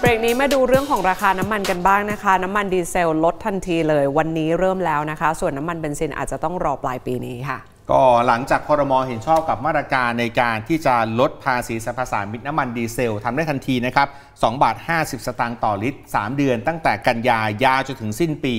เบรกนี้มาดูเรื่องของราคาน้ำมันกันบ้างนะคะน้ำมันดีเซลลดทันทีเลยวันนี้เริ่มแล้วนะคะ ส่วนน้ำมันเบนซินอาจจะต้องรอปลายปีนี้ค่ะ ก็หลังจากคอรมอเห็นชอบกับมาตรการในการที่จะลดภาษีสรรพสามิตน้ำมันดีเซลทำได้ทันทีนะครับ2บาท50 สตางค์ต่อลิตร 3 เดือนตั้งแต่กันยายาจนถึงสิ้นปี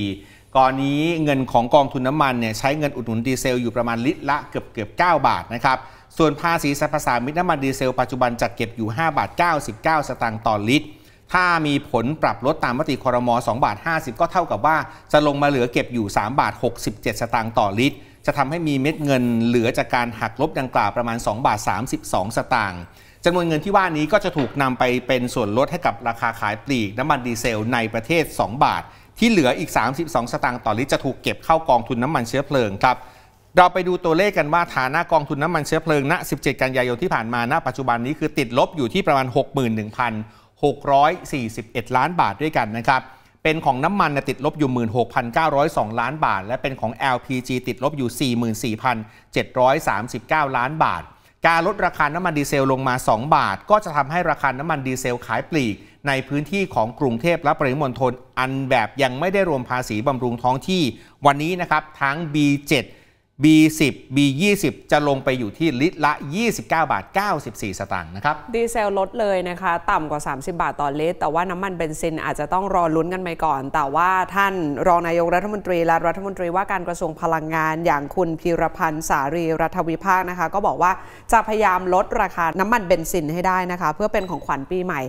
ก่อนนี้เงินของกองทุนน้ำมันเนี่ยใช้เงินอุดหนุนดีเซลอยู่ประมาณลิตรละเกือบเกือบ9บาทนะครับส่วนภาษีสรรพสามิตน้ำมัน ดีเซลปัจจุบันจัดเก็บอยู่5บาท99 สตางค์ต่อลิตรถ้ามีผลปรับลดตามมติคอรมอ2บาท50 ก็เท่ากับว่า จะลงมาเหลือเก็บอยู่3บาท67 สตางค์ต่อลิตร จะทำให้มีเม็ดเงินเหลือจากการหักลบดังกล่าวประมาณ2บาท32 สตางค์จำนวนเงินที่ว่านี้ก็จะถูกนำไปเป็นส่วนลดให้กับราคาขายปลีก น้ำมันดีเซลในประเทศ 2 บาท ที่เหลืออีก 32 สตางค์ต่อลิตรจะถูกเก็บเข้ากองทุนน้ำมันเชื้อเพลิงครับเราไปดูตัวเลขกันว่าฐานะกองทุนน้ำมันเชื้อเพลิงณ 17 กันยายนที่ผ่านมาณ ปัจจุบันนี้คือติดลบอยู่ที่ประมาณ641 ล้านบาทด้วยกันนะครับ เป็นของน้ำมันติดลบอยู่ 16,902 ล้านบาท และเป็นของ LPG ติดลบอยู่ 44,739 ล้านบาท การลดราคาน้ำมันดีเซลลงมา 2 บาท ก็จะทำให้ราคาน้ำมันดีเซลขายปลีกในพื้นที่ของกรุงเทพและปริมณฑลอันแบบยังไม่ได้รวมภาษีบำรุงท้องที่ วันนี้นะครับทั้ง B7 B10 B20 จะลงไปอยู่ที่ลิตรละ 29 บาท 94 สตางค์นะครับดีเซลลดเลยนะคะ ต่ำกว่า 30 บาทต่อลิตรแต่ว่าน้ำมันเบนซินอาจจะต้องรอลุ้นกันไปก่อน แต่ว่าท่านรองนายกรัฐมนตรี และรัฐมนตรีว่าการกระทรวงพลังงาน อย่างคุณพีรพันธ์สารีรัฐวิภาคนะคะ ก็บอกว่าจะพยายามลดราคาน้ำมันเบนซินให้ได้นะคะ เพื่อเป็นของขวัญปีใหม่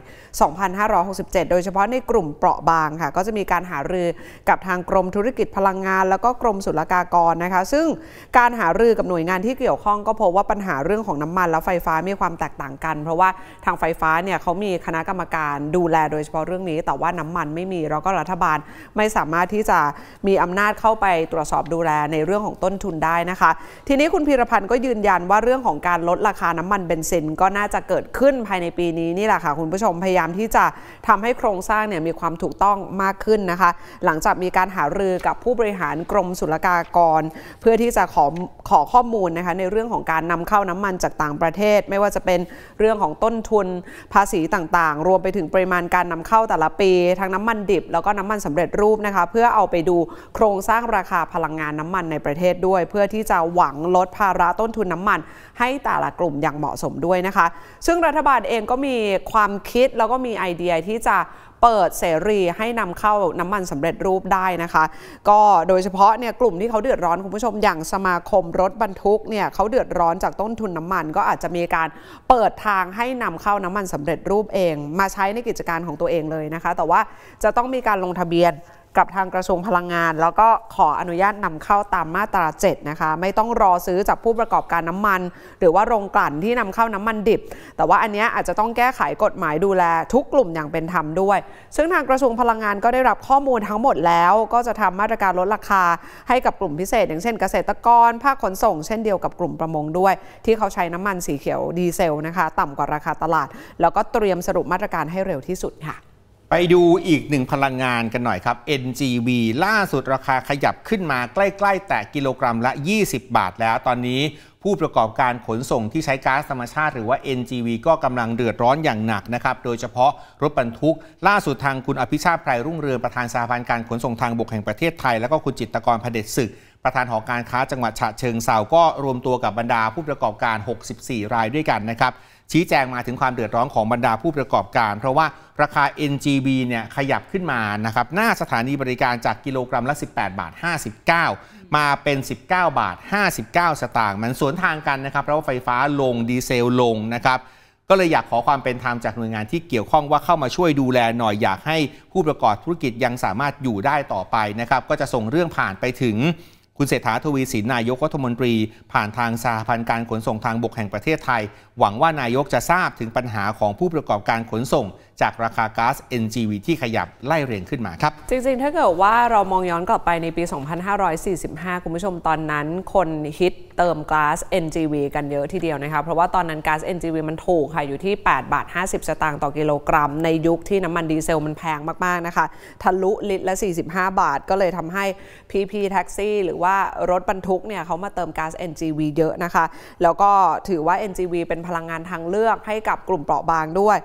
2567 โดยเฉพาะในกลุ่มเปราะบางค่ะ ก็จะมีการหารือกับทางกรมธุรกิจพลังงาน แล้วก็กรมศุลกากรนะคะ ซึ่งการหารือกับหน่วยงานที่เกี่ยวข้องก็พบว่าปัญหาเรื่องของน้ำมันและไฟฟ้ามีความแตกต่างกัน เพราะว่าทางไฟฟ้าเนี่ยเขามีคณะกรรมการดูแลโดยเฉพาะเรื่องนี้ แต่ว่าน้ำมันไม่มีแล้วก็รัฐบาลไม่สามารถที่จะมีอำนาจเข้าไปตรวจสอบดูแลในเรื่องของต้นทุนได้นะคะ ทีนี้คุณพีรพันธ์ก็ยืนยันว่าเรื่องของการลดราคาน้ำมันเบนซินก็น่าจะเกิดขึ้นภายในปีนี้นี่แหละค่ะ คุณผู้ชมพยายามที่จะทำให้โครงสร้างเนี่ยมีความถูกต้องมากขึ้นนะคะ หลังจากมีการหารือกับผู้บริหารกรมศุลกากร เพื่อที่จะขอขอข้อมูลนะคะในเรื่องของการนำเข้าน้ำมันจากต่างประเทศ ไม่ว่าจะเป็นเรื่องของต้นทุน ภาษีต่างๆ รวมไปถึงปริมาณการนำเข้าแต่ละปี ทั้งน้ำมันดิบแล้วก็น้ำมันสำเร็จรูปนะคะเพื่อเอาไปดูโครงสร้างราคาพลังงานน้ำมันในประเทศด้วย เพื่อที่จะหวังลดภาระต้นทุนน้ามัน ให้แต่ละกลุ่มอย่างเหมาะสมด้วยนะคะซึ่งรัฐบาลเองก็มีความคิดแล้วก็มีไอเดีย ที่จะเปิดเสรีให้นำเข้าน้ำมันสำเร็จรูปได้นะคะก็โดยเฉพาะเนี่ยกลุ่มที่เขาเดือดร้อนคุณผู้ชมอย่างสมาคมรถบรรทุกเนี่ยเขาเดือดร้อนจากต้นทุนน้ามัน ก็อาจจะมีการเปิดทางให้นำเข้าน้ำมันสำเร็จรูปเอง มาใช้ในกิจการของตัวเองเลยนะคะ แต่ว่าจะต้องมีการลงทะเบียนกับทางกระทรวงพลังงาน แล้วก็ขออนุญาตนำเข้าตามมาตรา7นะคะ ไม่ต้องรอซื้อจากผู้ประกอบการน้ำมัน หรือว่าโรงกลั่นที่นำเข้าน้ำมันดิบ แต่ว่าอันนี้อาจจะต้องแก้ไขกฎหมายดูแลทุกกลุ่มอย่างเป็นธรรมด้วย ซึ่งทางกระทรวงพลังงานก็ได้รับข้อมูลทั้งหมดแล้ว ก็จะทำมาตรการลดราคา ให้กับกลุ่มพิเศษ อย่างเช่นเกษตรกร ภาคขนส่งเช่นเดียวกับกลุ่มประมงด้วย ที่เขาใช้น้ำมันสีเขียวดีเซลนะคะ ต่ำกว่าราคาตลาด แล้วก็เตรียมสรุปมาตรการให้เร็วที่สุดค่ะไปดูอีกหนึ่งพลังงานกันหน่อยครับ NGV ล่าสุดราคาขยับขึ้นมาใกล้ ๆ แต่กิโลกรัมละ 20 บาทแล้วตอนนี้ ผู้ประกอบการขนส่งที่ใช้ก๊าซธรรมชาติ หรือว่า NGV ก็กำลังเดือดร้อนอย่างหนักนะครับโดยเฉพาะรถบรรทุก ล่าสุดทางคุณอภิชาติไพรรุ่งเรืองประธานสาพันธ์การขนส่งทางบกแห่งประเทศไทย แล้วก็คุณจิตกรพเดชศึก ประธานหอการค้าจังหวัดฉะเชิงเซาก็รวมตัวกับบรรดาผู้ประกอบการ 64 รายด้วยกันนะครับชี้แจงมาถึงความเดือดร้อนของบรรดาผู้ประกอบการ เพราะว่าราคา NGB เนี่ยขยับขึ้นมานะครับหน้าสถานีบริการจากกิโลกรัมละ 18 บาท 59มาเป็น 19 บาท 59 สตางค์มันสวนทางกันนะครับเพราะว่าไฟฟ้าลงดีเซลลงนะครับก็เลยอยากขอความเป็นธรรมจากหน่วยงานที่เกี่ยวข้องว่าเข้ามาช่วยดูแลหน่อยอยากให้ผู้ประกอบธุรกิจยังสามารถอยู่ได้ต่อไปนะครับก็จะส่งเรื่องผ่านไปถึงคุณเศรษฐาทวีสินนายกรัฐมนตรี ผ่านทางสาพันธ์การขนส่งทางบกแห่งประเทศไทย หวังว่านายกจะทราบถึงปัญหาของผู้ประกอบการขนส่ง จากราคาก๊าซ NGV ที่ขยับไล่เรียงขึ้นมาครับ จริงๆถ้าเกิดว่าเรามองย้อนกลับไปในปี 2545 คุณผู้ชมตอนนั้นคนฮิตเติมก๊าซ NGV กันเยอะทีเดียวนะคะ เพราะว่าตอนนั้นก๊าซ NGV มันถูกค่ะอยู่ที่ 8 บาท 50 สตางค์ต่อกิโลกรัม ในยุคที่น้ำมันดีเซลมันแพงมากๆนะคะ ทะลุลิตรละ 45 บาท ก็เลยทำให้พีพีแท็กซี่หรือว่ารถบรรทุกเนี่ยเขามาเติมก๊าซ NGV เยอะนะคะ แล้วก็ถือว่า NGV เป็นพลังงานทางเลือกให้กับกลุ่มเปราะบางด้วย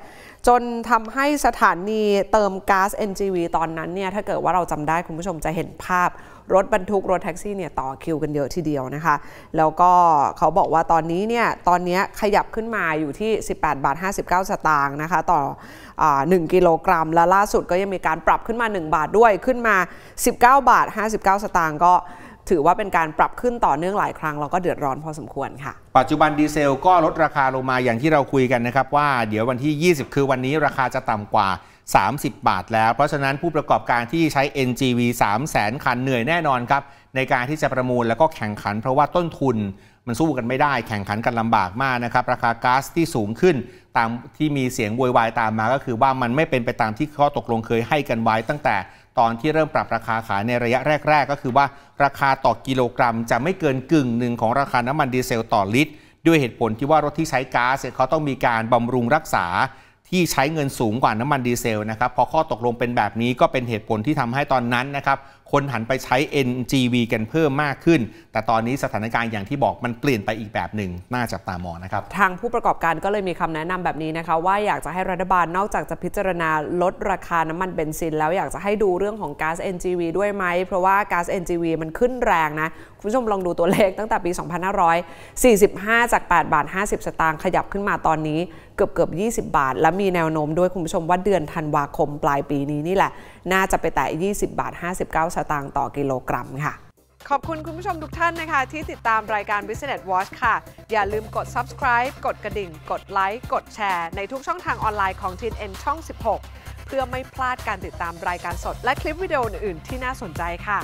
จนทำให้สถานีเติมก๊าซ NGV ตอนนั้นเนี่ยถ้าเกิดว่าเราจำได้คุณผู้ชมจะเห็นภาพรถบรรทุกรถแท็กซี่เนี่ยต่อคิวกันเยอะทีเดียวนะคะแล้วก็เขาบอกว่าตอนนี้เนี่ยตอนนี้ขยับขึ้นมาอยู่ที่ 18บาท59 สตางค์นะคะต่ออ1กิโลกรัมและล่าสุดก็ยังมีการปรับขึ้นมา 1 บาทด้วยขึ้นมา 19บาท59 สตางค์ก็ถือว่าเป็นการปรับขึ้นต่อเนื่องหลายครั้งเราก็เดือดร้อนพอสมควรค่ะ ปัจจุบันดีเซลก็ลดราคาลงมาอย่างที่เราคุยกันนะครับว่าเดี๋ยววันที่ 20 คือวันนี้ราคาจะต่ำกว่า30บาท แล้วเพราะฉะนั้นผู้ประกอบการที่ใช้ NGV 3 0 0 0 0คันเหนื่อยแน่นอนครับ ในการที่จะประมูลแล้วก็แข่งขัน เพราะว่าต้นทุน มันสู้กันไม่ได้ แข่งขันกันลำบากมากนะครับราคาก๊าซที่สูงขึ้นตามที่มีเสียงุวยวายตามมา ก็คือว่ามันไม่เป็นไปตามที่ข้อตกลงเคยให้กันไว้ตั้งแต่ตอนที่เริ่มปรับราคาขายในระยะแรกๆก็คือว่า ราคาต่อกิโลกรัม จะไม่เกินกึ่งหนึ่งของราคาน้ำมันดีเซลต่อลิตรด้วยเหตุผลที่ว่ารถที่ใช้ก๊าซเขาต้องมีการบำรุงรักษาที่ใช้เงินสูงกว่าน้ำมันดีเซลนะครับพอข้อตกลงเป็นแบบนี้ก็เป็นเหตุผลที่ทำให้ตอนนั้นนะครับคนหันไปใช้ NGV กันเพิ่มมากขึ้น แต่ตอนนี้สถานการณ์อย่างที่บอกมันเปลี่ยนไปอีกแบบหนึ่งน่าจับตามองนะครับ ทางผู้ประกอบการก็เลยมีคำแนะนำแบบนี้นะคะว่าอยากจะให้รัฐบาลนอกจากจะพิจารณาลดราคาน้ำมันเบนซิน แล้วอยากจะให้ดูเรื่องของก๊าซ NGV ด้วยไหม เพราะว่าก๊าซ NGV มันขึ้นแรงนะ คุณผู้ชมลองดูตัวเลขตั้งแต่ปี 2545 จาก8บาท 50 สตางค์ขยับขึ้นมาตอนนี้ เกือบเกือบ 20 บาท และมีแนวโน้มด้วยคุณผู้ชมว่าเดือนธันวาคมปลายปีนี้นี่แหละ น่าจะไปแตะ20 บาท59สตางค์ต่อกิโลกรัมค่ะ ขอบคุณคุณผู้ชมทุกท่านนะคะที่ติดตามรายการ Business Watch ค่ะ อย่าลืมกด subscribe กดกระดิ่ง กดไลค์ กดแชร์ในทุกช่องทางออนไลน์ของ t n n ช่อง 16 เพื่อไม่พลาดการติดตามรายการสดและคลิปวิดีโออื่นๆที่น่าสนใจค่ะ